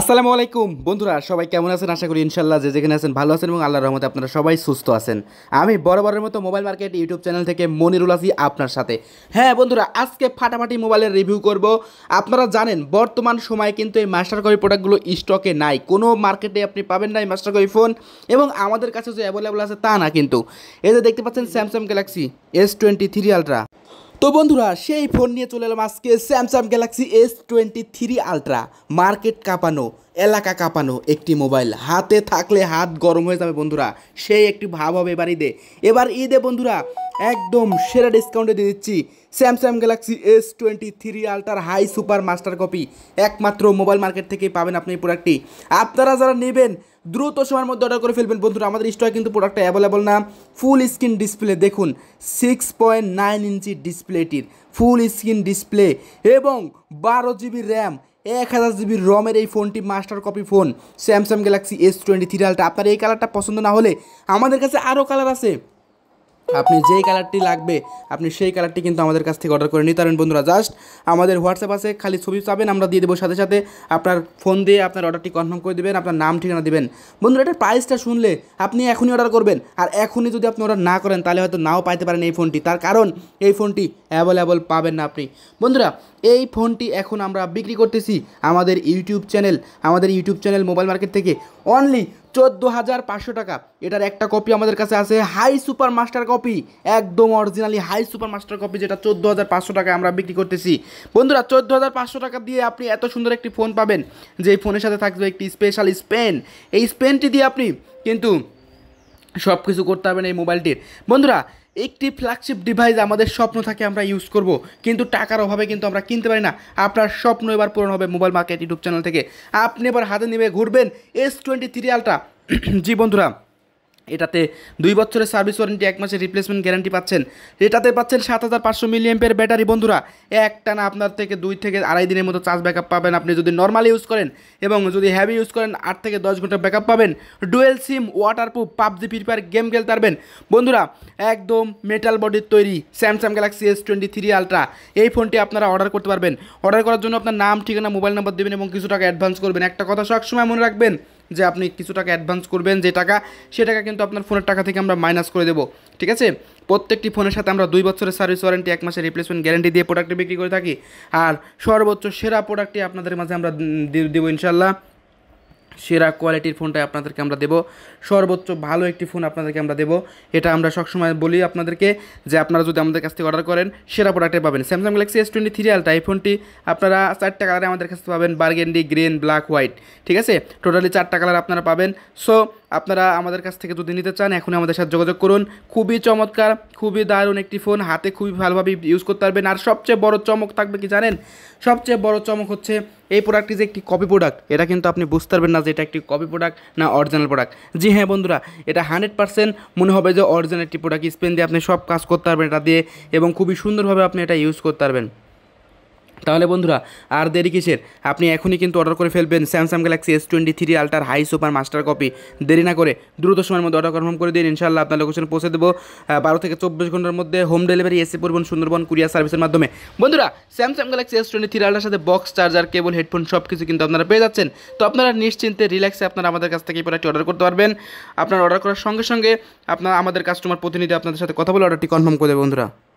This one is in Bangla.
আসসালামু আলাইকুম বন্ধুরা সবাই কেমন আছেন আশা করি ইনশাল্লাহ যে যেখানে আছেন ভালো আছেন এবং আল্লাহর রহমতে আপনারা সবাই সুস্থ আছেন আমি বরাবরের মতো মোবাইল মার্কেট ইউটিউব চ্যানেল থেকে মনিরুল আসি আপনার সাথে হ্যাঁ বন্ধুরা আজকে ফাটাফাটি মোবাইলের রিভিউ করব আপনারা জানেন বর্তমান সময়ে কিন্তু এই মাস্টার কপি প্রোডাক্টগুলো স্টকে নাই কোনো মার্কেটে আপনি পাবেন না এই মাস্টার কপি ফোন এবং আমাদের কাছে যে অ্যাভেলেবল আছে তা না কিন্তু এই যে দেখতে পাচ্ছেন Samsung Galaxy S twenty three Ultra তো বন্ধুরা সেই ফোন নিয়ে চলে এলাম আজকে স্যামসাং গ্যালাক্সি এস টোয়েন্টি থ্রি আলট্রা মার্কেট কাঁপানো এলাকা কাঁপানো একটি মোবাইল হাতে থাকলে হাত গরম হয়ে যাবে বন্ধুরা সেই একটি ভাব হবে এবার ঈদে এবার ঈদে বন্ধুরা একদম সেরা ডিসকাউন্টে দিয়ে দিচ্ছি Samsung Galaxy S twenty three আলট্রার হাই সুপার মাস্টার কপি একমাত্র মোবাইল মার্কেট থেকেই পাবেন আপনি এই প্রোডাক্টটি আপনারা যারা নেবেন দ্রুত সময়ের মধ্যে অর্ডার করে ফেলবেন বন্ধুরা আমাদের স্টকে কিন্তু প্রোডাক্টটা অ্যাভেলেবল না ফুল স্ক্রিন ডিসপ্লে দেখুন সিক্স পয়েন্ট নাইন ইঞ্চি ডিসপ্লেটির ফুল স্ক্রিন ডিসপ্লে এবং বারো জিবি র্যাম এক হাজার জিবি রমের এই ফোনটি master copy phone Samsung Galaxy S twenty three Ultra আপনার এই কালারটা পছন্দ না হলে আমাদের কাছে আরও কালার আছে আপনি যেই কালারটি লাগবে আপনি সেই কালারটি কিন্তু আমাদের কাছ থেকে অর্ডার করে নিতে পারেন বন্ধুরা জাস্ট আমাদের হোয়াটসঅ্যাপ আছে খালি ছবি পাবেন আমরা দিয়ে দেবো সাথে সাথে আপনার ফোন দিয়ে আপনার অর্ডারটি কনফার্ম করে দেবেন আপনার নাম ঠিকানা দেবেন বন্ধুরা এটার প্রাইসটা শুনলে আপনি এখনই অর্ডার করবেন আর এখনই যদি আপনি অর্ডার না করেন তাহলে হয়তো নাও পাইতে পারেন এই ফোনটি তার কারণ এই ফোনটি অ্যাভেলেবল পাবেন না আপনি বন্ধুরা এই ফোনটি এখন আমরা বিক্রি করতেছি আমাদের ইউটিউব চ্যানেল আমাদের ইউটিউব চ্যানেল মোবাইল মার্কেট থেকে অনলি চোদ্দো হাজার পাঁচশো টাকা এটার একটা কপি আমাদের কাছে আছে হাই সুপার মাস্টার কপি একদম originally high super master copy যেটা চোদ্দো হাজার পাঁচশো টাকায় আমরা বিক্রি করতেছি বন্ধুরা চোদ্দো হাজার পাঁচশো টাকা দিয়ে আপনি এত সুন্দর একটি ফোন পাবেন যে ফোনের সাথে থাকবে একটি স্পেশাল স্পেন এই স্পেনটি দিয়ে আপনি কিন্তু সব কিছু করতে পারবেন এই মোবাইলটির বন্ধুরা একটি ফ্ল্যাগশিপ ডিভাইস আমাদের স্বপ্ন থাকে আমরা ইউজ করব কিন্তু টাকার অভাবে কিন্তু আমরা কিনতে পারি না আপনার স্বপ্ন এবার পূরণ হবে মোবাইল মার্কেট ইউটিউব চ্যানেল থেকে আপনি এবার হাতে নেবে ঘুরবেন এস টোয়েন্টি থ্রি আলটা জি বন্ধুরা এটাতে দুই বছরের সার্ভিস ওয়ারেন্টি এক মাসের রিপ্লেসমেন্ট গ্যারান্টি পাচ্ছেন এটাতে পাচ্ছেন সাত হাজার পাঁচশো মিলিয়াম্পের ব্যাটারি বন্ধুরা টানা আপনার থেকে দুই থেকে আড়াই দিনের মতো চার্জ ব্যাকআপ পাবেন আপনি যদি নর্মালি ইউজ করেন এবং যদি হ্যাভি ইউজ করেন আট থেকে দশ ঘন্টা ব্যাকআপ পাবেন dual SIM waterproof PUBG free fire game খেলতে পারবেন বন্ধুরা একদম মেটাল বডির তৈরি Samsung Galaxy S twenty three Ultra এই ফোনটি আপনারা অর্ডার করতে পারবেন অর্ডার করার জন্য আপনার নাম ঠিকানা মোবাইল নম্বর দেবেন এবং কিছু টাকা অ্যাডভান্স করবেন একটা কথা সবসময় মনে রাখবেন যে আপনি কিছু টাকা অ্যাডভান্স করবেন যে টাকা সে টাকা কিন্তু আপনার ফোনের টাকা থেকে আমরা মাইনাস করে দেবো ঠিক আছে প্রত্যেকটি ফোনের সাথে আমরা দুই বছরের সার্ভিস ওয়ারেন্টি এক মাসের রিপ্লেসমেন্ট গ্যারেন্টি দিয়ে প্রোডাক্টটি বিক্রি করে থাকি আর সর্বোচ্চ সেরা প্রোডাক্টটি আপনাদের মাঝে আমরা দেবো ইনশাল্লাহ সেরা কোয়ালিটির ফোনটাই আপনাদেরকে আমরা দেব সর্বোচ্চ ভালো একটি ফোন আপনাদেরকে আমরা দেব এটা আমরা সবসময় বলি আপনাদেরকে যে আপনারা যদি আমাদের কাছ থেকে অর্ডার করেন সেরা প্রোডাক্টে পাবেন Samsung Galaxy S twenty three Ultra এই ফোনটি আপনারা চারটা কালারে আমাদের কাছে পাবেন বার্গেন্ডি গ্রিন ব্ল্যাক হোয়াইট ঠিক আছে টোটালি চারটা কালার আপনারা পাবেন সো আপনারা আমাদের কাছ থেকে যদি নিতে চান এখন আমাদের সাথে যোগাযোগ করুন খুবই চমৎকার খুবই দারুণ একটি ফোন হাতে খুবই ভালোভাবে ইউজ করতে পারবেন আর সবচেয়ে বড় চমক থাকবে কি জানেন সবচেয়ে বড় চমক হচ্ছে এই প্রোডাক্টটি যে একটি কপি প্রোডাক্ট এটা কিন্তু আপনি বুঝতে পারবেন না যে এটা একটি কপি প্রোডাক্ট না অরিজিনাল প্রোডাক্ট জি হ্যাঁ বন্ধুরা এটা হান্ড্রেড পার্সেন্ট মনে হবে যে অরিজিনাল একটি প্রোডাক্ট স্পেন দিয়ে আপনি সব কাজ করতে পারবেন এটা দিয়ে এবং খুবই সুন্দরভাবে আপনি এটা ইউজ করতে পারবেন তাহলে বন্ধুরা আর দেরি কিসের আপনি এখনই কিন্তু অর্ডার করে ফেলবেন Samsung Galaxy S twenty three আল্ট্রার হাই সুপার মাস্টার কপি দেরি না করে দ্রুত সময়ের মধ্যে অর্ডার কনফার্ম করে দিন ইনশাল্লাহ আপনার লোকেশন পৌঁছে দেবো বারো থেকে চব্বিশ ঘন্টার মধ্যে হোম ডেলিভারি এসে পরিবহন সুন্দরবন কুরিয়ার সার্ভিসের মাধ্যমে বন্ধুরা Samsung Galaxy S twenty three আল্ট্রার সাথে বক্স চার্জার কেবল হেডফোন সব কিছু কিন্তু আপনারা পেয়ে যাচ্ছেন তো আপনারা নিশ্চিন্তে রিল্যাক্সে আপনারা আমাদের কাছ থেকে প্রোডাক্টটি অর্ডার করতে পারবেন আপনার অর্ডার করার সঙ্গে সঙ্গে আপনারা আমাদের কাস্টমার প্রতিনিধি আপনাদের সাথে কথা বলে অর্ডারটি কনফার্ম করে দেবে বন্ধুরা